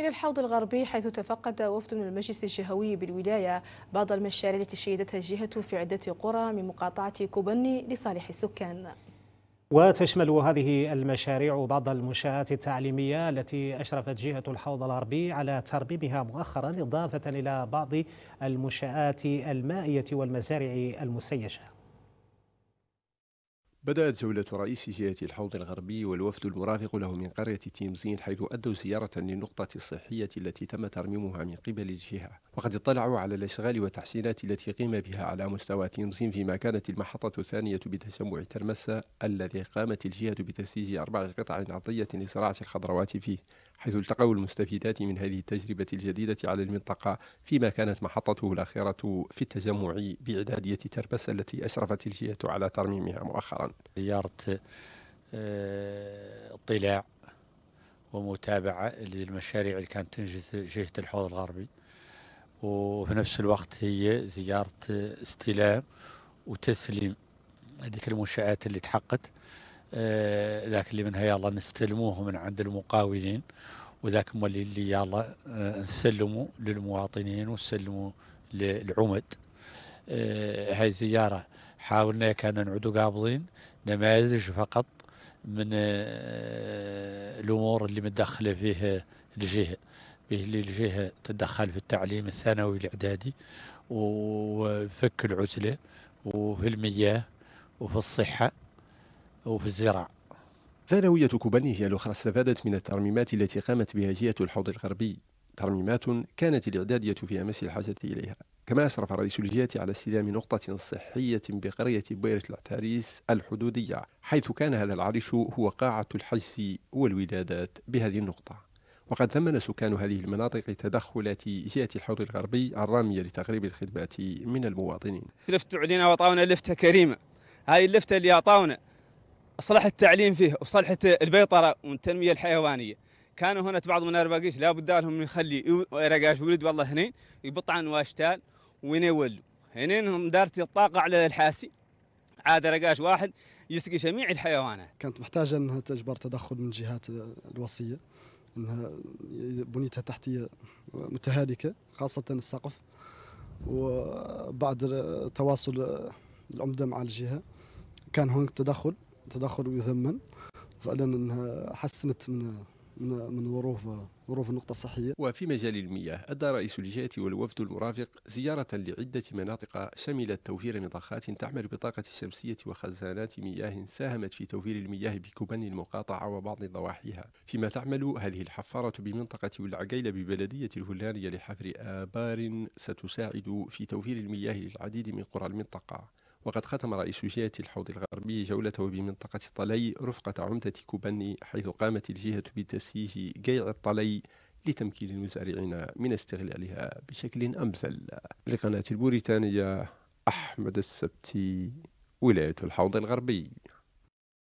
إلى الحوض الغربي حيث تفقد وفد من المجلس الشهوي بالولاية بعض المشاريع التي شيدتها الجهة في عدة قرى من مقاطعة كوبني لصالح السكان وتشمل هذه المشاريع بعض المنشآت التعليمية التي أشرفت جهة الحوض الغربي على ترميمها مؤخرا إضافة إلى بعض المنشآت المائية والمزارع المسيشة بدأت جولة رئيس جهة الحوض الغربي والوفد المرافق له من قرية تيمزين حيث أدوا زيارة للنقطة الصحية التي تم ترميمها من قبل الجهة وقد اطلعوا على الأشغال والتحسينات التي قيم بها على مستوى تيمزين فيما كانت المحطة الثانية بتجمع ترمسة الذي قامت الجهة بتسييج أربع قطع عرضية لزراعة الخضروات فيه حيث التقوا المستفيدات من هذه التجربة الجديدة على المنطقة فيما كانت محطته الأخيرة في التجمع بإعدادية ترمسة التي أشرفت الجهة على ترميمها مؤخرا طبعا زيارة آه، اطلاع ومتابعة للمشاريع اللي كانت تنجز جهة الحوض الغربي وفي نفس الوقت هي زيارة استلام وتسليم هذيك المنشآت اللي تحقت آه، ذاك اللي منها يلا نستلموه من عند المقاولين وذاك مولي اللي يلا آه، نسلمه للمواطنين ونسلمه للعمد هاي زيارة حاولنا كان نعود قابضين نماذج فقط من آه، الأمور اللي متدخلة فيها الجهة به اللي الجهة تدخل في التعليم الثانوي الإعدادي وفك العتلة وفي المياه وفي الصحة وفي الزراعة ثانوية كوباني هي الأخرى استفادت من الترميمات التي قامت بها جهة الحوض الغربي ترميمات كانت الإعدادية في أمس الحاجة إليها كما أشرف رئيس الجهة على استلام نقطة صحية بقرية بيرة العتاريس الحدودية حيث كان هذا العريش هو قاعة الحجز والولادات بهذه النقطة وقد ثمن سكان هذه المناطق تدخلات جهة الحوض الغربي الرامية لتقريب الخدمات من المواطنين لفت علينا وعطاونا لفتة كريمة هاي اللفتة اللي أعطاونا صلاح التعليم فيه وصلحة البيطرة والتنمية الحيوانية كانوا هنا بعض من لا لابد لهم يخلي رقاش ولد والله يبط يبطعن واشتال وين يولوا هنا دارت الطاقه على الحاسي عاد رقاش واحد يسقي جميع الحيوانات كانت محتاجه انها تجبر تدخل من جهات الوصيه انها بنيتها تحتيه متهالكه خاصه السقف وبعد تواصل العمده مع الجهه كان هناك تدخل تدخل يذمن فعلا انها حسنت من من من ظروف ظروف النقطة الصحية وفي مجال المياه أدى رئيس الجهة والوفد المرافق زيارة لعدة مناطق شملت توفير مضخات تعمل بطاقة شمسية وخزانات مياه ساهمت في توفير المياه بكبن المقاطعة وبعض ضواحيها فيما تعمل هذه الحفارة بمنطقة والعقيلة ببلدية الهلالية لحفر آبار ستساعد في توفير المياه للعديد من قرى المنطقة وقد ختم رئيس جهة الحوض الغربي جولته بمنطقة طلي رفقة عمدة كوباني حيث قامت الجهة بتسييج قيع الطلي لتمكين المزارعين من استغلالها بشكل أمثل لقناة البوريتانية أحمد السبتي ولاية الحوض الغربي